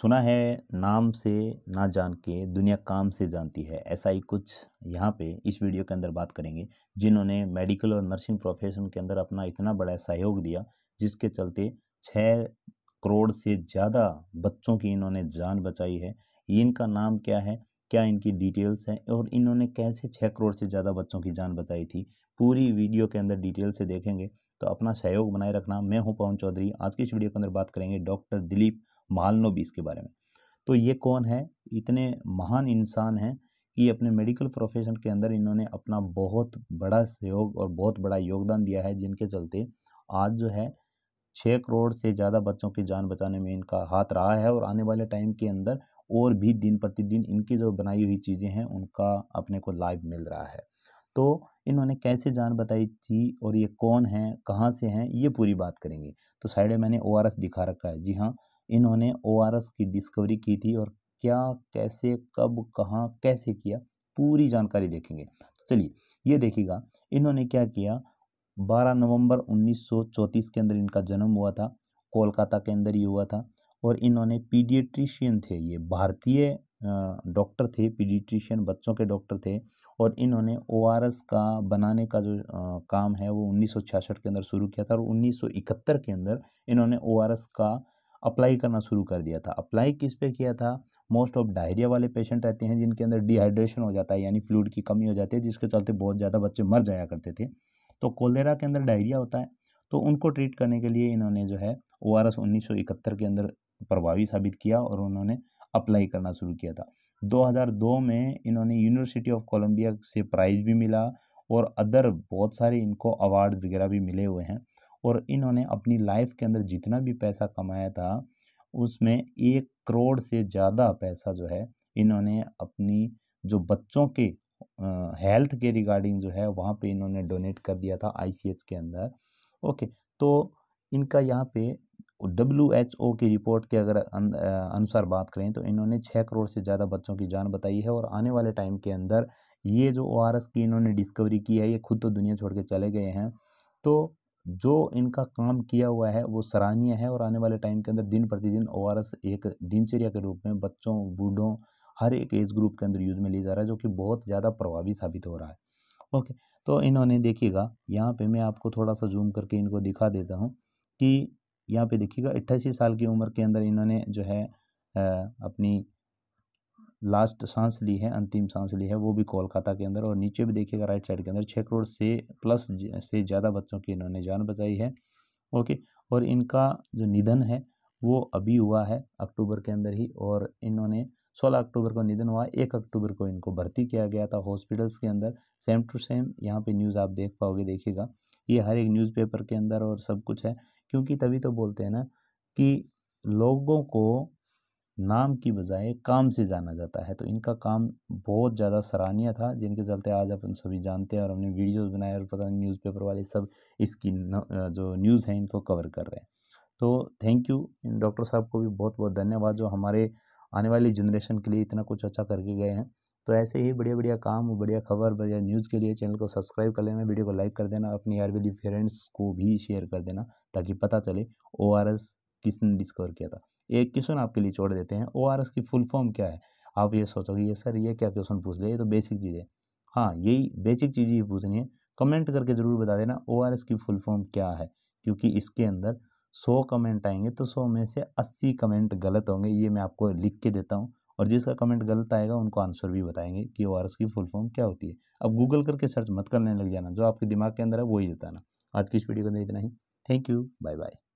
सुना है नाम से ना जान के दुनिया काम से जानती है ऐसा ही कुछ यहाँ पे इस वीडियो के अंदर बात करेंगे जिन्होंने मेडिकल और नर्सिंग प्रोफेशन के अंदर अपना इतना बड़ा सहयोग दिया जिसके चलते छः करोड़ से ज़्यादा बच्चों की इन्होंने जान बचाई है इनका नाम क्या है क्या इनकी डिटेल्स हैं और इन्होंने कैसे छः करोड़ से ज़्यादा बच्चों की जान बचाई थी पूरी वीडियो के अंदर डिटेल से देखेंगे तो अपना सहयोग बनाए रखना मैं हूं पवन चौधरी आज की इस वीडियो के अंदर बात करेंगे डॉक्टर दिलीप भी इसके बारे में तो ये कौन है इतने महान इंसान हैं कि अपने मेडिकल प्रोफेशन के अंदर इन्होंने अपना बहुत बड़ा सहयोग और बहुत बड़ा योगदान दिया है जिनके चलते आज जो है छः करोड़ से ज़्यादा बच्चों की जान बचाने में इनका हाथ रहा है और आने वाले टाइम के अंदर और भी दिन प्रतिदिन इनकी जो बनाई हुई चीज़ें हैं उनका अपने को लाभ मिल रहा है तो इन्होंने कैसे जान बताई थी और ये कौन है कहाँ से हैं ये पूरी बात करेंगे तो साइड में मैंने ओ दिखा रखा है जी हाँ इन्होंने ओ आर एस की डिस्कवरी की थी और क्या कैसे कब कहाँ कैसे किया पूरी जानकारी देखेंगे तो चलिए ये देखिएगा इन्होंने क्या किया 12 नवंबर 1934 के अंदर इनका जन्म हुआ था कोलकाता के अंदर ही हुआ था और इन्होंने पीडियट्रिशियन थे ये भारतीय डॉक्टर थे पीडियट्रिशियन बच्चों के डॉक्टर थे और इन्होंने ओ का बनाने का जो आ, काम है वो 1966 के अंदर शुरू किया था और 1971 के अंदर इन्होंने ओ का अप्लाई करना शुरू कर दिया था अप्लाई किस पे किया था मोस्ट ऑफ डायरिया वाले पेशेंट रहते हैं जिनके अंदर डिहाइड्रेशन हो जाता है यानी फ्लूड की कमी हो जाती है जिसके चलते बहुत ज़्यादा बच्चे मर जाया करते थे तो कोलेरा के अंदर डायरिया होता है तो उनको ट्रीट करने के लिए इन्होंने जो है ओ आर एस उन्नीस सौ इकहत्तर के अंदर प्रभावी साबित किया और उन्होंने अप्लाई करना शुरू किया था 2002 में इन्होंने यूनिवर्सिटी ऑफ कोलंबिया से प्राइज़ भी मिला और अदर बहुत सारे इनको अवार्ड वगैरह भी मिले हुए हैं और इन्होंने अपनी लाइफ के अंदर जितना भी पैसा कमाया था उसमें एक करोड़ से ज़्यादा पैसा जो है इन्होंने अपनी जो बच्चों के हेल्थ के रिगार्डिंग जो है वहाँ पे इन्होंने डोनेट कर दिया था आईसीएच के अंदर ओके तो इनका यहाँ पे डब्ल्यू एच ओ की रिपोर्ट के अगर अनुसार बात करें तो इन्होंने छः करोड़ से ज़्यादा बच्चों की जान बताई है और आने वाले टाइम के अंदर ये जो ओ आर एस की इन्होंने डिस्कवरी की है ये खुद तो दुनिया छोड़ के चले गए हैं तो जो इनका काम किया हुआ है वो सराहनीय है और आने वाले टाइम के अंदर दिन प्रतिदिन ओ एक दिनचर्या के रूप में बच्चों बूढ़ों हर एक एज ग्रुप के अंदर यूज़ में लिया जा रहा है जो कि बहुत ज़्यादा प्रभावी साबित हो रहा है ओके तो इन्होंने देखिएगा यहाँ पे मैं आपको थोड़ा सा जूम करके इनको दिखा देता हूँ कि यहाँ पे देखिएगा अट्ठासी साल की उम्र के अंदर इन्होंने जो है अपनी लास्ट सांस ली है अंतिम सांस ली है वो भी कोलकाता के अंदर और नीचे भी देखिएगा राइट साइड के अंदर छः करोड़ से प्लस से ज़्यादा बच्चों की इन्होंने जान बचाई है ओके और इनका जो निधन है वो अभी हुआ है अक्टूबर के अंदर ही और इन्होंने 16 अक्टूबर को निधन हुआ एक अक्टूबर को इनको भर्ती किया गया था हॉस्पिटल्स के अंदर सेम टू सेम यहाँ पे न्यूज़ आप देख पाओगे देखिएगा ये हर एक न्यूज़पेपर के अंदर और सब कुछ है क्योंकि तभी तो बोलते हैं ना कि लोगों को नाम की बजाय काम से जाना जाता है तो इनका काम बहुत ज़्यादा सराहनीय था जिनके चलते आज अपन सभी जानते हैं और हमने वीडियोज बनाए और पता नहीं न्यूज़पेपर वाले सब इसकी जो न्यूज़ है इनको कवर कर रहे हैं तो थैंक यू इन डॉक्टर साहब को भी बहुत बहुत धन्यवाद जो हमारे आने वाली जनरेशन के लिए इतना कुछ अच्छा करके गए हैं तो ऐसे ही बढ़िया बढ़िया काम बढ़िया खबर बढ़िया न्यूज़ के लिए चैनल को सब्सक्राइब कर लेना वीडियो को लाइक कर देना अपनी यार वाली फ्रेंड्स को भी शेयर कर देना ताकि पता चले ओ किसने डिस्कवर किया था एक क्वेश्चन आपके लिए छोड़ देते हैं ओ की फुल फॉर्म क्या है आप ये सोचोगे ये सर ये क्या क्वेश्चन पूछ ले ये तो बेसिक चीज़ है हाँ यही बेसिक चीज़ ही पूछनी है कमेंट करके ज़रूर बता देना ओ की फुल फॉर्म क्या है क्योंकि इसके अंदर सौ कमेंट आएंगे तो सौ में से अस्सी कमेंट गलत होंगे ये मैं आपको लिख के देता हूँ और जिसका कमेंट गलत आएगा उनको आंसर भी बताएंगे कि ओ की फुल फॉर्म क्या होती है अब गूगल करके सर्च मत करने लग जाना जो आपके दिमाग के अंदर है वही बताना आज की इस वीडियो के अंदर इतना ही थैंक यू बाय बाय